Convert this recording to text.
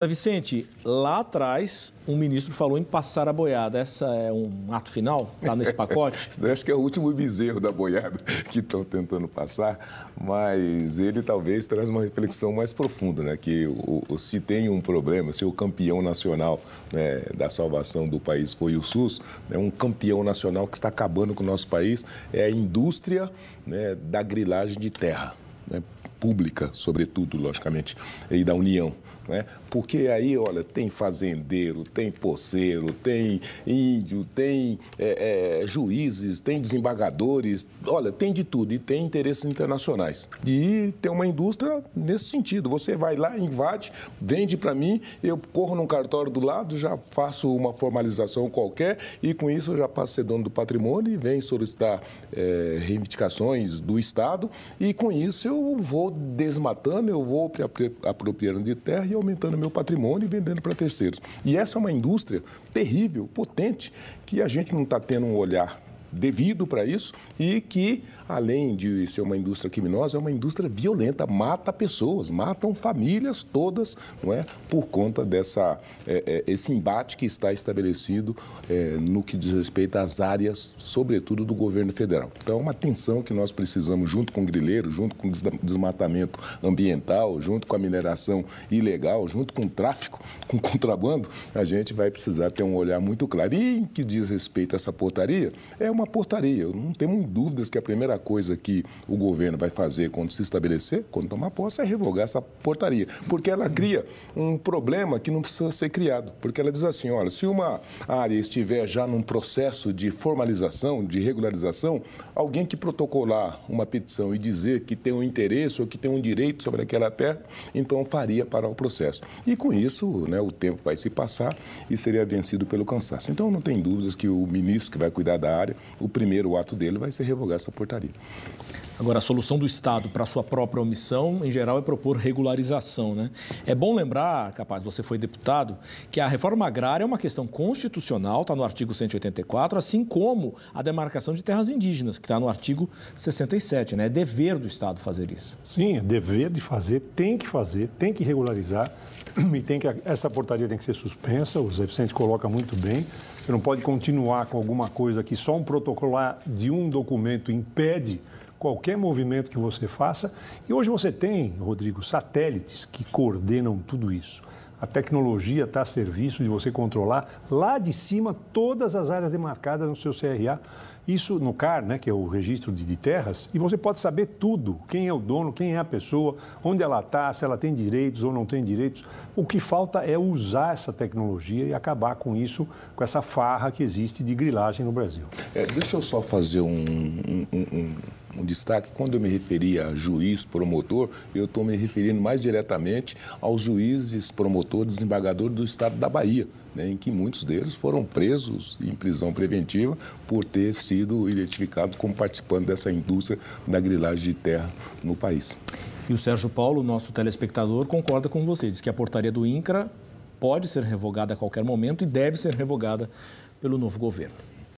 Tá, Vicente, lá atrás, um ministro falou em passar a boiada. Essa é um ato final? Está nesse pacote? acho que é o último bezerro da boiada que estão tentando passar, mas ele talvez traz uma reflexão mais profunda, né? Que o, o, se tem um problema, se o campeão nacional né, da salvação do país foi o SUS, né, um campeão nacional que está acabando com o nosso país é a indústria né, da grilagem de terra. Né? pública, sobretudo, logicamente, e da União. Né? Porque aí, olha, tem fazendeiro, tem poceiro, tem índio, tem é, é, juízes, tem desembargadores, olha, tem de tudo e tem interesses internacionais. E tem uma indústria nesse sentido. Você vai lá, invade, vende para mim, eu corro num cartório do lado, já faço uma formalização qualquer e com isso eu já passo a ser dono do patrimônio e venho solicitar é, reivindicações do Estado e com isso eu vou desmatando, eu vou apropriando de terra e aumentando meu patrimônio e vendendo para terceiros. E essa é uma indústria terrível, potente, que a gente não está tendo um olhar devido para isso e que, além de ser uma indústria criminosa, é uma indústria violenta, mata pessoas, matam famílias todas, não é? Por conta dessa é, é, esse embate que está estabelecido é, no que diz respeito às áreas, sobretudo do governo federal. Então, é uma tensão que nós precisamos, junto com o grileiro, junto com o desmatamento ambiental, junto com a mineração ilegal, junto com o tráfico, com o contrabando, a gente vai precisar ter um olhar muito claro. E em que diz respeito a essa portaria, é uma uma portaria. Eu não tenho dúvidas que a primeira coisa que o governo vai fazer quando se estabelecer, quando tomar posse, é revogar essa portaria. Porque ela cria um problema que não precisa ser criado. Porque ela diz assim: olha, se uma área estiver já num processo de formalização, de regularização, alguém que protocolar uma petição e dizer que tem um interesse ou que tem um direito sobre aquela terra, então faria parar o processo. E com isso, né, o tempo vai se passar e seria vencido pelo cansaço. Então, não tem dúvidas que o ministro que vai cuidar da área o primeiro ato dele vai ser revogar essa portaria. Agora, a solução do Estado para a sua própria omissão, em geral, é propor regularização. Né? É bom lembrar, capaz, você foi deputado, que a reforma agrária é uma questão constitucional, está no artigo 184, assim como a demarcação de terras indígenas, que está no artigo 67. Né? É dever do Estado fazer isso. Sim, é dever de fazer, tem que fazer, tem que regularizar e tem que essa portaria tem que ser suspensa. O Zé Vicente coloca muito bem. Você não pode continuar com alguma coisa que só um protocolar de um documento impede qualquer movimento que você faça. E hoje você tem, Rodrigo, satélites que coordenam tudo isso. A tecnologia está a serviço de você controlar lá de cima todas as áreas demarcadas no seu CRA. Isso no CAR, né, que é o registro de, terras, e você pode saber tudo: quem é o dono, quem é a pessoa, onde ela está, se ela tem direitos ou não tem direitos. O que falta é usar essa tecnologia e acabar com isso, com essa farra que existe de grilagem no Brasil. É, deixa eu só fazer um, um, um um destaque. Quando eu me referia a juiz, promotor, eu estou me referindo mais diretamente aos juízes, promotor desembargadores do Estado da Bahia, né, em que muitos deles foram presos em prisão preventiva por ter sido identificado como participando dessa indústria da grilagem de terra no país. E o Sérgio Paulo, nosso telespectador, concorda com você, diz que a portaria do INCRA pode ser revogada a qualquer momento e deve ser revogada pelo novo governo.